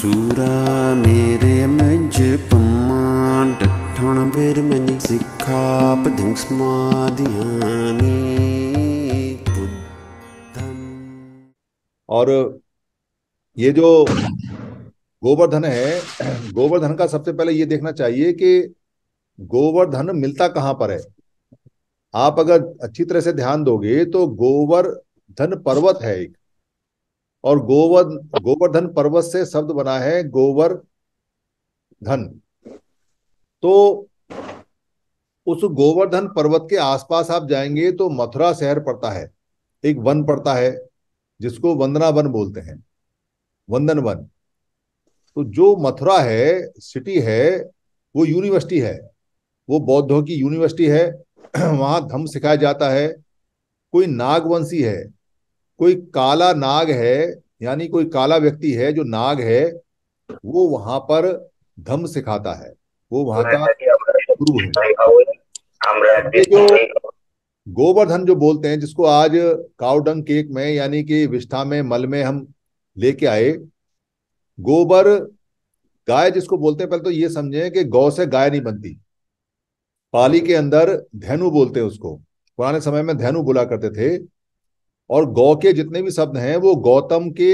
सूरा मेरे मज पमान ਡਠਣ ਬੇਰ ਮਨ ਸਿੱਖਾ और ये जो गोवर्धन है गोवर्धन का सबसे पहले ये देखना चाहिए कि गोवर्धन मिलता कहाँ पर है आप अगर अच्छी तरह से ध्यान दोगे तो गोवर्धन पर्वत है एक और गोवर्धन गोवर्धन पर्वत से शब्द बना है गोवर धन तो उस गोवर्धन पर्वत के आसपास आप जाएंगे तो मथुरा शहर पड़ता है एक वन पड़ता है जिसको वंदना वन बोलते हैं वंदन वन तो जो मथुरा है सिटी है वो यूनिवर्सिटी है वो बौद्धों की यूनिवर्सिटी है वहां धम्म सिखाया जाता है कोई नागवंशी है कोई काला नाग है यानी कोई काला व्यक्ति है जो नाग है वो वहां पर धम सिखाता है वो वहां का गुरु है जो गोवर्धन जो बोलते हैं जिसको आज काउडंग केक में यानी कि विष्ठा में मल में हम लेके आए गोबर गाय जिसको बोलते हैं पहले तो ये समझे कि गौ से गाय नहीं बनती पाली के अंदर धैनु बोलते हैं उसको पुराने समय में धैनु बोला करते थे और गौ के जितने भी शब्द हैं वो गौतम के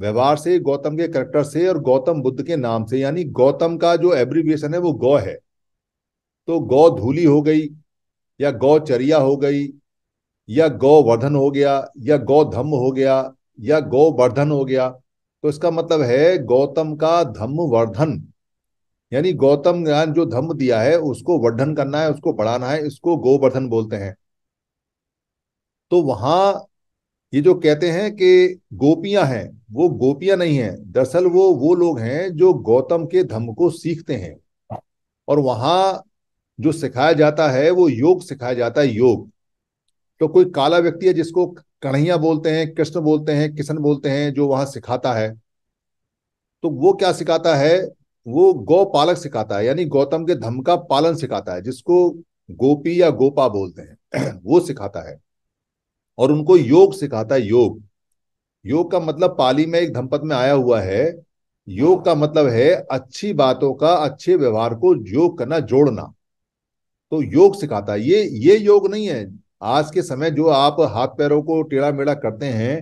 व्यवहार से गौतम के करेक्टर से और गौतम बुद्ध के नाम से यानी गौतम का जो एब्रीविएशन है वो गौ है तो गौ धूली हो गई या गौचरिया हो गई या गौवर्धन हो गया या गौधम हो गया या गौवर्धन हो गया तो इसका मतलब है गौतम का धम्म वर्धन यानी गौतम ज्ञान जो धम्म दिया है उसको वर्धन करना है उसको बढ़ाना है इसको गोवर्धन बोलते हैं तो वहां ये जो कहते हैं कि गोपियां हैं वो गोपियां नहीं है दरअसल वो वो लोग हैं जो गौतम के धम्म को सीखते हैं और वहां जो सिखाया जाता है वो योग सिखाया जाता है योग तो कोई काला व्यक्ति है जिसको कन्हैया बोलते हैं कृष्ण बोलते हैं किशन बोलते हैं जो वहां सिखाता है तो वो क्या सिखाता है वो गौ पालक सिखाता है यानी गौतम के धम्म का पालन सिखाता है जिसको गोपी या गोपा बोलते हैं वो सिखाता है और उनको योग सिखाता है योग योग का मतलब पाली में एक धमपत में आया हुआ है योग का मतलब है अच्छी बातों का अच्छे व्यवहार को योग करना जोड़ना तो योग सिखाता है ये ये योग नहीं है आज के समय जो आप हाथ पैरों को टेढ़ा मेढ़ा करते हैं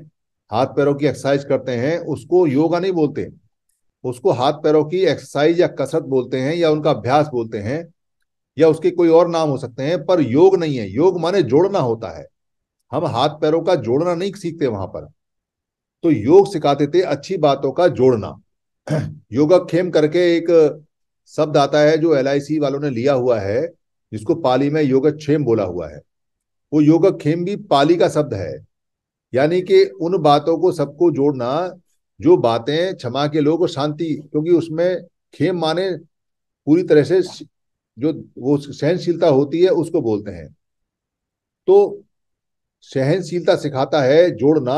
हाथ पैरों की एक्सरसाइज करते हैं उसको योगा नहीं बोलते उसको हाथ पैरों की एक्सरसाइज या कसरत बोलते हैं या उनका अभ्यास बोलते हैं या उसके कोई और नाम हो सकते हैं पर योग नहीं है योग माने जोड़ना होता है हम हाथ पैरों का जोड़ना नहीं सीखते वहां पर तो योग सिखाते थे अच्छी बातों का जोड़ना योगाक्षेम करके एक शब्द आता है जो एल वालों ने लिया हुआ है जिसको पाली में योगक्षेम बोला हुआ है वो योगक्षेम भी पाली का शब्द है यानी कि उन बातों को सबको जोड़ना जो बातें क्षमा के लोग शांति क्योंकि उसमें खेम माने पूरी तरह से जो वो सहनशीलता होती है उसको बोलते हैं तो सहनशीलता सिखाता है जोड़ना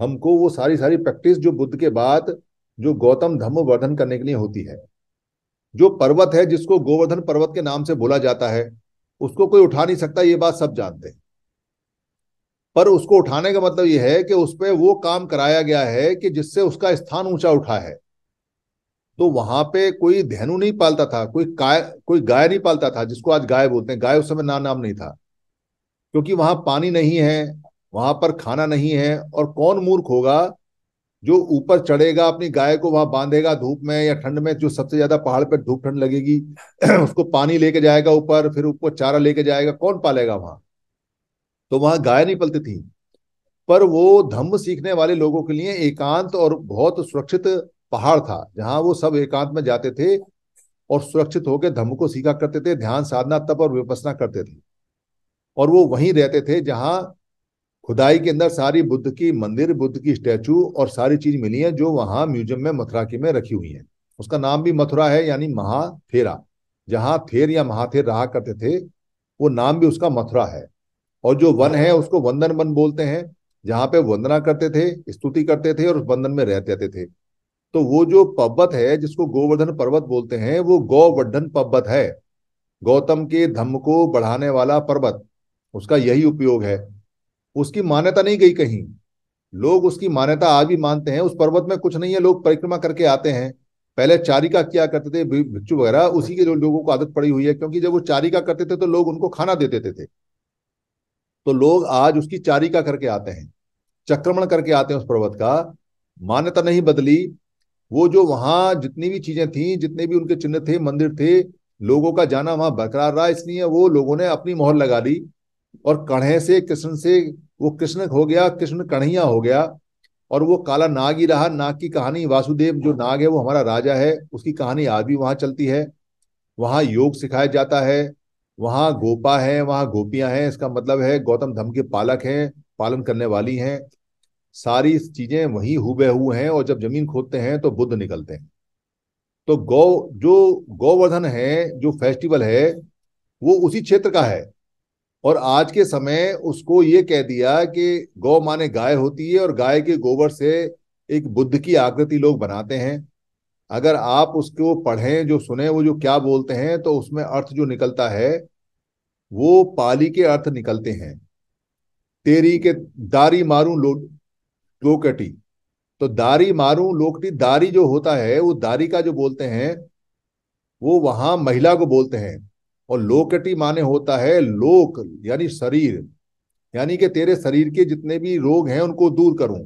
हमको वो सारी सारी प्रैक्टिस जो बुद्ध के बाद जो गौतम धम्म वर्धन करने के लिए होती है जो पर्वत है जिसको गोवर्धन पर्वत के नाम से बोला जाता है उसको कोई उठा नहीं सकता ये बात सब जानते हैं पर उसको उठाने का मतलब यह है कि उस पर वो काम कराया गया है कि जिससे उसका स्थान ऊंचा उठा है तो वहां पे कोई धैनु नहीं पालता था कोई काय कोई गाय नहीं पालता था जिसको आज गाय बोलते हैं गाय उस समय ना नाम नहीं था क्योंकि वहां पानी नहीं है वहां पर खाना नहीं है और कौन मूर्ख होगा जो ऊपर चढ़ेगा अपनी गाय को वहां बांधेगा धूप में या ठंड में जो सबसे ज्यादा पहाड़ पर धूप ठंड लगेगी उसको पानी लेके जाएगा ऊपर फिर ऊपर चारा लेके जाएगा कौन पालेगा वहां तो वहां गाय नहीं पलती थी पर वो धम्म सीखने वाले लोगों के लिए एकांत और बहुत सुरक्षित पहाड़ था जहां वो सब एकांत में जाते थे और सुरक्षित होकर धम्म को सीखा करते थे ध्यान साधना तप और विपसना करते थे और वो वहीं रहते थे जहां खुदाई के अंदर सारी बुद्ध की मंदिर बुद्ध की स्टैचू और सारी चीज मिली है जो वहां म्यूजियम में मथुरा की में रखी हुई है उसका नाम भी मथुरा है यानी महाथेरा जहाँ थेर या महाथेर रहा करते थे वो नाम भी उसका मथुरा है और जो वन है उसको वंदन वन बोलते हैं जहाँ पे वंदना करते थे स्तुति करते थे और उस बंधन में रहते रहते थे तो वो जो पर्वत है जिसको गोवर्धन पर्वत बोलते हैं वो गौवर्धन पर्वत है गौतम के धम्म को बढ़ाने वाला पर्वत उसका यही उपयोग है उसकी मान्यता नहीं गई कहीं लोग उसकी मान्यता आज भी मानते हैं उस पर्वत में कुछ नहीं है लोग परिक्रमा करके आते हैं पहले चारिका किया करते थे भिक्षु वगैरह उसी के लोगों को आदत पड़ी हुई है क्योंकि जब वो चारिका करते थे तो लोग उनको खाना दे देते थे तो लोग आज उसकी चारिका करके आते हैं चक्रमण करके आते हैं उस पर्वत का मान्यता नहीं बदली वो जो वहां जितनी भी चीजें थी जितने भी उनके चिन्ह थे मंदिर थे लोगों का जाना वहां बरकरार रहा इसलिए वो लोगों ने अपनी मोहर लगा ली और कढ़े से कृष्ण से वो कृष्ण हो गया कृष्ण कढ़िया हो गया और वो काला नाग ही रहा नाग की कहानी वासुदेव जो नाग है वो हमारा राजा है उसकी कहानी आज भी वहां चलती है वहां योग सिखाया जाता है वहां गोपा है वहां गोपियां हैं इसका मतलब है गौतम धम के पालक हैं पालन करने वाली हैं सारी चीजें वहीं हुए हैं और जब जमीन खोदते हैं तो बुद्ध निकलते हैं तो गौ जो गौवर्धन है जो फेस्टिवल है वो उसी क्षेत्र का है और आज के समय उसको ये कह दिया कि गौ माने गाय होती है और गाय के गोबर से एक बुद्ध की आकृति लोग बनाते हैं अगर आप उसको पढ़ें जो सुने वो जो क्या बोलते हैं तो उसमें अर्थ जो निकलता है वो पाली के अर्थ निकलते हैं तेरी के दारी मारू लो लोकटी तो दारी मारू लोकटी दारी जो होता है वो दारी का जो बोलते हैं वो वहां महिला को बोलते हैं और लोकटी माने होता है लोक यानी शरीर यानी कि तेरे शरीर के जितने भी रोग हैं उनको दूर करूं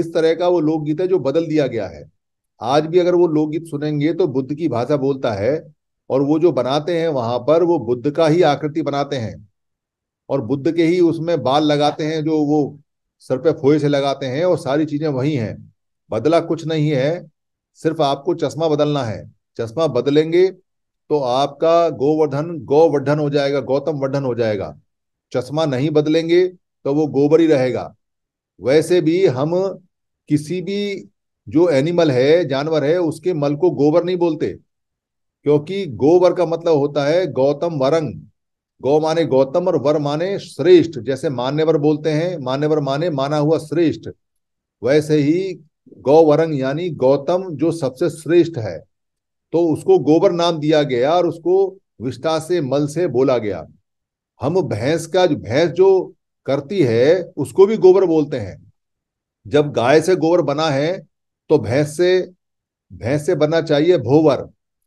इस तरह का वो लोकगीत है जो बदल दिया गया है आज भी अगर वो लोकगीत सुनेंगे तो बुद्ध की भाषा बोलता है और वो जो बनाते हैं वहां पर वो बुद्ध का ही आकृति बनाते हैं और बुद्ध के ही उसमें बाल लगाते हैं जो वो सर पे फोए से लगाते हैं और सारी चीजें वही हैं बदला कुछ नहीं है सिर्फ आपको चश्मा बदलना है चश्मा बदलेंगे तो आपका गोवर्धन गोवर्धन हो जाएगा गौतम वर्धन हो जाएगा चश्मा नहीं बदलेंगे तो वो गोबर ही रहेगा वैसे भी हम किसी भी जो एनिमल है जानवर है उसके मल को गोबर नहीं बोलते क्योंकि गोबर का मतलब होता है गौतम वरंग गौ माने गौतम और वर माने श्रेष्ठ जैसे मान्यवर बोलते हैं मान्यवर माने माना हुआ श्रेष्ठ वैसे ही गौवरंग यानी गौतम जो सबसे श्रेष्ठ है तो उसको गोबर नाम दिया गया और उसको विष्ठा से मल से बोला गया हम भैंस का जो भैंस जो करती है उसको भी गोबर बोलते हैं जब गाय से गोबर बना है तो भैंस से भैंस से बनना चाहिए भोवर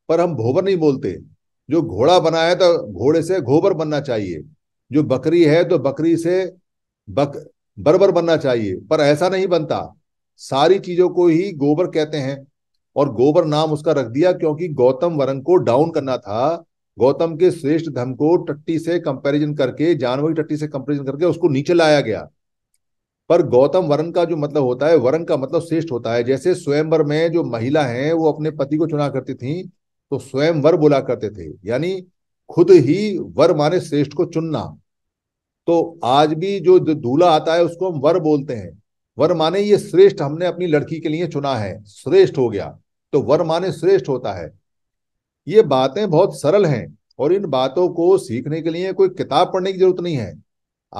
पर हम भोवर नहीं बोलते जो घोड़ा बना है तो घोड़े से घोबर बनना चाहिए जो बकरी है तो बकरी से बक बरबर बनना चाहिए पर ऐसा नहीं बनता सारी चीजों को ही गोबर कहते हैं और गोबर नाम उसका रख दिया क्योंकि गौतम वरंग को डाउन करना था गौतम के श्रेष्ठ धम को टट्टी से कंपैरिजन करके जानवर की टट्टी से कंपैरिजन करके उसको नीचे लाया गया पर गौतम वरण का जो मतलब होता है वरण का मतलब श्रेष्ठ होता है जैसे स्वयंवर में जो महिला है वो अपने पति को चुना करती थी तो स्वयंवर बोला करते थे यानी खुद ही वर माने श्रेष्ठ को चुनना तो आज भी जो दूल्हा आता है उसको हम वर बोलते हैं वर माने ये श्रेष्ठ हमने अपनी लड़की के लिए चुना है श्रेष्ठ हो गया तो वर माने श्रेष्ठ होता है ये बातें बहुत सरल हैं और इन बातों को सीखने के लिए कोई किताब पढ़ने की जरूरत नहीं है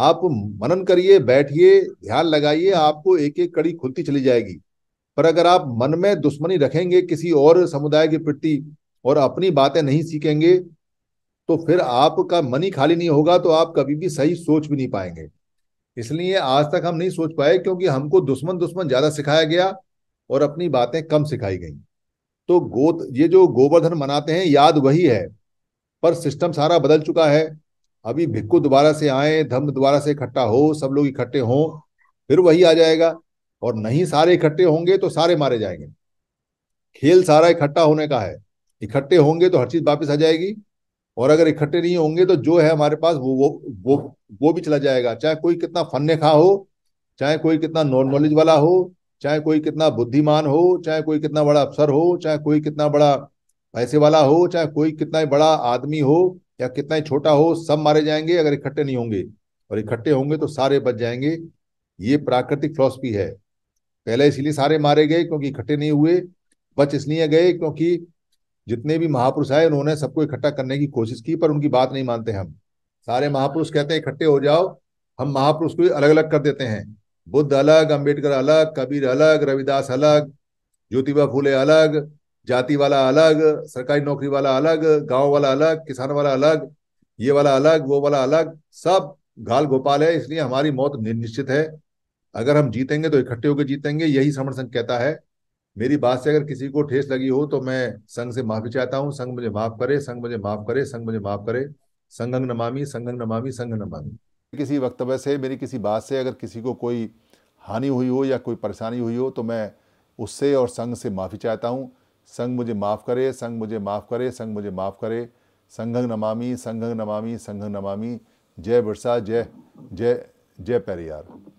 आप मनन करिए बैठिए ध्यान लगाइए आपको एक एक कड़ी खुलती चली जाएगी पर अगर आप मन में दुश्मनी रखेंगे किसी और समुदाय के प्रति और अपनी बातें नहीं सीखेंगे तो फिर आपका मन ही खाली नहीं होगा तो आप कभी भी सही सोच भी नहीं पाएंगे इसलिए आज तक हम नहीं सोच पाए क्योंकि हमको दुश्मन दुश्मन ज्यादा सिखाया गया और अपनी बातें कम सिखाई गई तो गोत ये जो गोवर्धन मनाते हैं याद वही है पर सिस्टम सारा बदल चुका है अभी भिक्कू दोबारा से आए धम दोबारा से इकट्ठा हो सब लोग इकट्ठे हों फिर वही आ जाएगा और नहीं सारे इकट्ठे होंगे तो सारे मारे जाएंगे खेल सारा इकट्ठा होने का है इकट्ठे होंगे तो हर चीज वापस आ जाएगी और अगर इकट्ठे नहीं होंगे तो जो है हमारे पास वो वो वो वो भी चला जाएगा चाहे कोई कितना फन्ने खा हो चाहे कोई कितना नॉन नॉलेज वाला हो चाहे कोई कितना बुद्धिमान हो चाहे कोई कितना बड़ा अफसर हो चाहे कोई कितना बड़ा पैसे वाला हो चाहे कोई कितना ही बड़ा आदमी हो या कितना ही छोटा हो सब मारे जाएंगे अगर इकट्ठे नहीं होंगे और इकट्ठे होंगे तो सारे बच जाएंगे ये प्राकृतिक फिलोसफी है पहले इसलिए सारे मारे गए क्योंकि इकट्ठे नहीं हुए बच इसलिए गए क्योंकि जितने भी महापुरुष आए उन्होंने सबको इकट्ठा करने की कोशिश की पर उनकी बात नहीं मानते हम सारे महापुरुष कहते हैं इकट्ठे हो जाओ हम महापुरुष को अलग अलग कर देते हैं बुद्ध अलग अंबेडकर अलग कबीर अलग रविदास अलग ज्योतिबा फूले अलग जाति वाला अलग सरकारी नौकरी वाला अलग गांव वाला अलग किसान वाला अलग ये वाला अलग वो वाला अलग सब घाल गोपाल है इसलिए हमारी मौत निश्चित है अगर हम जीतेंगे तो इकट्ठे होकर जीतेंगे यही समर संघ कहता है मेरी बात से अगर किसी को ठेस लगी हो तो मैं संघ से माफी चाहता हूँ संघ मुझे माफ करे संघ मुझे माफ करे संघ मुझे माफ करे संघंग नमामी संघंग नमामी संघ नमामी किसी वक्तव्य से मेरी किसी बात से अगर किसी को कोई हानि हुई हो या कोई परेशानी हुई हो तो मैं उससे और संघ से माफ़ी चाहता हूँ संघ मुझे माफ़ करे संघ मुझे माफ़ करे संघ मुझे माफ़ करे संघंग नमामि संघंग नमामि संघंग नमामि जय बिरसा जय जय जय पेरियार